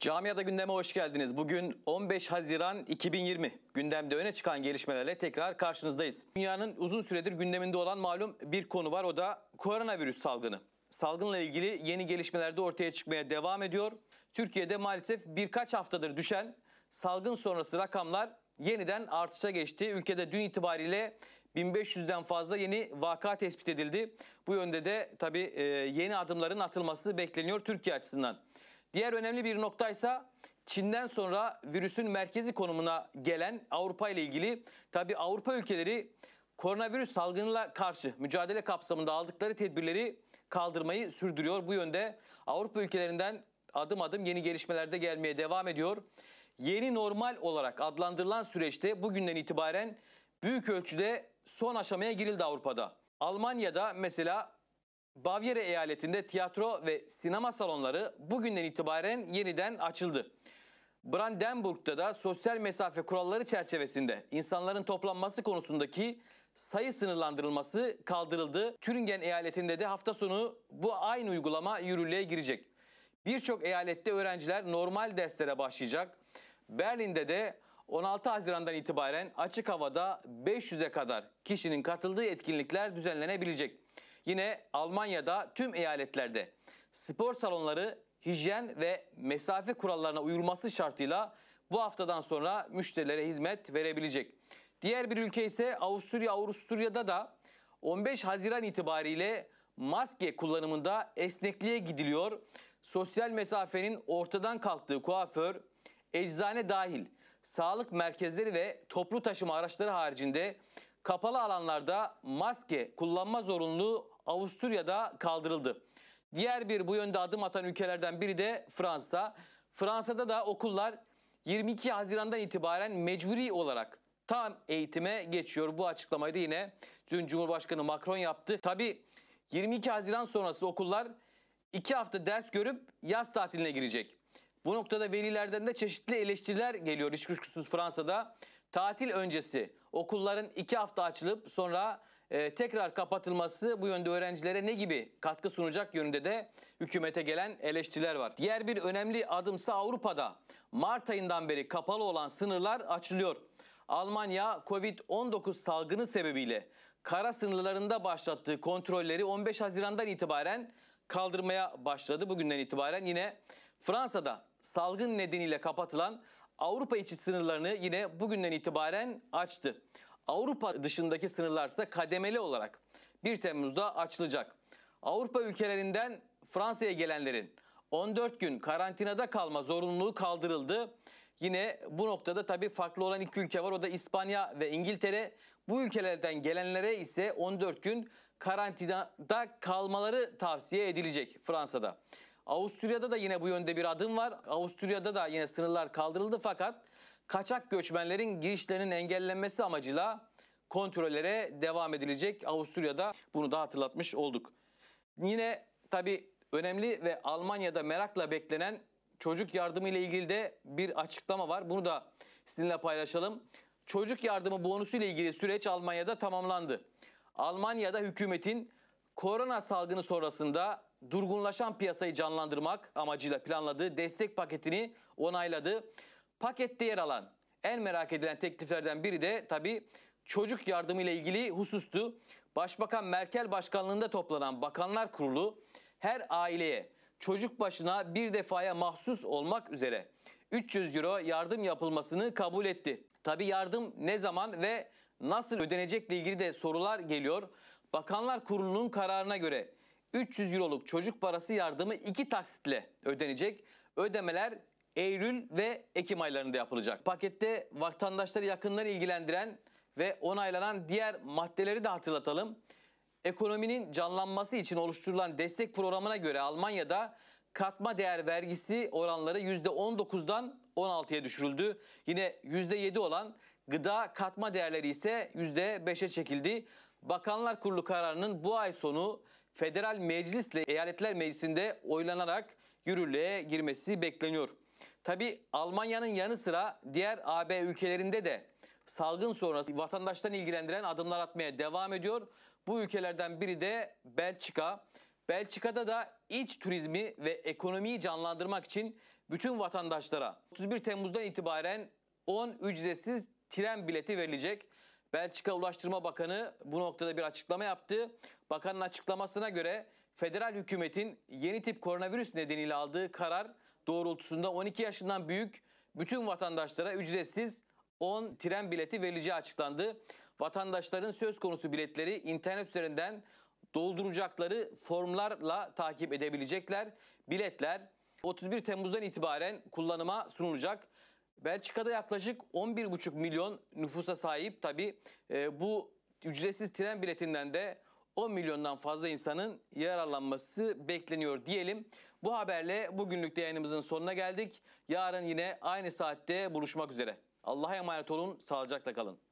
Camiada gündeme hoş geldiniz. Bugün 15 Haziran 2020. Gündemde öne çıkan gelişmelerle tekrar karşınızdayız. Dünyanın uzun süredir gündeminde olan malum bir konu var o da koronavirüs salgını. Salgınla ilgili yeni gelişmeler de ortaya çıkmaya devam ediyor. Türkiye'de maalesef birkaç haftadır düşen salgın sonrası rakamlar yeniden artışa geçti. Ülkede dün itibariyle 1500'den fazla yeni vaka tespit edildi. Bu yönde de tabii e, yeni adımların atılması bekleniyor Türkiye açısından. Diğer önemli bir nokta ise Çin'den sonra virüsün merkezi konumuna gelen Avrupa ile ilgili tabi Avrupa ülkeleri koronavirüs salgınıyla karşı mücadele kapsamında aldıkları tedbirleri kaldırmayı sürdürüyor. Bu yönde Avrupa ülkelerinden adım adım yeni gelişmelerde gelmeye devam ediyor. Yeni normal olarak adlandırılan süreçte bugünden itibaren büyük ölçüde son aşamaya girildi Avrupa'da. Almanya'da mesela Bavyera eyaletinde tiyatro ve sinema salonları bugünden itibaren yeniden açıldı. Brandenburg'da da sosyal mesafe kuralları çerçevesinde insanların toplanması konusundaki sayı sınırlandırılması kaldırıldı. Türingen eyaletinde de hafta sonu bu aynı uygulama yürürlüğe girecek. Birçok eyalette öğrenciler normal derslere başlayacak. Berlin'de de 16 Haziran'dan itibaren açık havada 500'e kadar kişinin katıldığı etkinlikler düzenlenebilecek. Yine Almanya'da tüm eyaletlerde spor salonları hijyen ve mesafe kurallarına uyulması şartıyla bu haftadan sonra müşterilere hizmet verebilecek. Diğer bir ülke ise Avusturya. Avusturya'da da 15 Haziran itibariyle maske kullanımında esnekliğe gidiliyor. Sosyal mesafenin ortadan kalktığı kuaför, eczane dahil sağlık merkezleri ve toplu taşıma araçları haricinde kapalı alanlarda maske kullanma zorunluluğu Avusturya'da kaldırıldı. Diğer bir bu yönde adım atan ülkelerden biri de Fransa. Fransa'da da okullar 22 Haziran'dan itibaren mecburi olarak tam eğitime geçiyor. Bu açıklamayı da yine dün Cumhurbaşkanı Macron yaptı. Tabi 22 Haziran sonrası okullar 2 hafta ders görüp yaz tatiline girecek. Bu noktada velilerden de çeşitli eleştiriler geliyor hiç kuşkusuz Fransa'da. Tatil öncesi okulların iki hafta açılıp sonra e, tekrar kapatılması bu yönde öğrencilere ne gibi katkı sunacak yönünde de hükümete gelen eleştiriler var. Diğer bir önemli adımsa Avrupa'da Mart ayından beri kapalı olan sınırlar açılıyor. Almanya Covid-19 salgını sebebiyle kara sınırlarında başlattığı kontrolleri 15 Haziran'dan itibaren kaldırmaya başladı. Bugünden itibaren yine Fransa'da salgın nedeniyle kapatılan Avrupa içi sınırlarını yine bugünden itibaren açtı. Avrupa dışındaki sınırlarsa kademeli olarak 1 Temmuz'da açılacak. Avrupa ülkelerinden Fransa'ya gelenlerin 14 gün karantinada kalma zorunluluğu kaldırıldı. Yine bu noktada tabii farklı olan iki ülke var. O da İspanya ve İngiltere. Bu ülkelerden gelenlere ise 14 gün karantinada kalmaları tavsiye edilecek Fransa'da. Avusturya'da da yine bu yönde bir adım var. Avusturya'da da yine sınırlar kaldırıldı fakat kaçak göçmenlerin girişlerinin engellenmesi amacıyla kontrollere devam edilecek Avusturya'da. Bunu da hatırlatmış olduk. Yine tabii önemli ve Almanya'da merakla beklenen çocuk yardımı ile ilgili de bir açıklama var. Bunu da sizinle paylaşalım. Çocuk yardımı bonusu ile ilgili süreç Almanya'da tamamlandı. Almanya'da hükümetin korona salgını sonrasında durgunlaşan piyasayı canlandırmak amacıyla planladığı destek paketini onayladı. Pakette yer alan en merak edilen tekliflerden biri de tabii çocuk yardımı ile ilgili husustu. Başbakan Merkel başkanlığında toplanan Bakanlar Kurulu her aileye çocuk başına bir defaya mahsus olmak üzere 300 euro yardım yapılmasını kabul etti. Tabi yardım ne zaman ve nasıl ödenecekle ilgili de sorular geliyor. Bakanlar Kurulu'nun kararına göre 300 euroluk çocuk parası yardımı iki taksitle ödenecek. Ödemeler Eylül ve Ekim aylarında yapılacak. Pakette vatandaşları yakınları ilgilendiren ve onaylanan diğer maddeleri de hatırlatalım. Ekonominin canlanması için oluşturulan destek programına göre Almanya'da katma değer vergisi oranları %19'dan 16'ya düşürüldü. Yine %7 olan gıda katma değerleri ise %5'e çekildi. Bakanlar Kurulu kararının bu ay sonu federal meclisle eyaletler meclisinde oylanarak yürürlüğe girmesi bekleniyor. Tabi Almanya'nın yanı sıra diğer AB ülkelerinde de salgın sonrası vatandaştan ilgilendiren adımlar atmaya devam ediyor. Bu ülkelerden biri de Belçika. Belçika'da da iç turizmi ve ekonomiyi canlandırmak için bütün vatandaşlara 31 Temmuz'dan itibaren 10 ücretsiz tren bileti verilecek. Belçika Ulaştırma Bakanı bu noktada bir açıklama yaptı. Bakanın açıklamasına göre federal hükümetin yeni tip koronavirüs nedeniyle aldığı karar doğrultusunda 12 yaşından büyük bütün vatandaşlara ücretsiz 10 tren bileti verileceği açıklandı. Vatandaşların söz konusu biletleri internet üzerinden dolduracakları formlarla takip edebilecekler. Biletler 31 Temmuz'dan itibaren kullanıma sunulacak. Belçika'da yaklaşık 11,5 milyon nüfusa sahip tabi e, bu ücretsiz tren biletinden de 10 milyondan fazla insanın yararlanması bekleniyor diyelim. Bu haberle bugünlük de yayınımızın sonuna geldik. Yarın yine aynı saatte buluşmak üzere. Allah'a emanet olun, sağlıcakla kalın.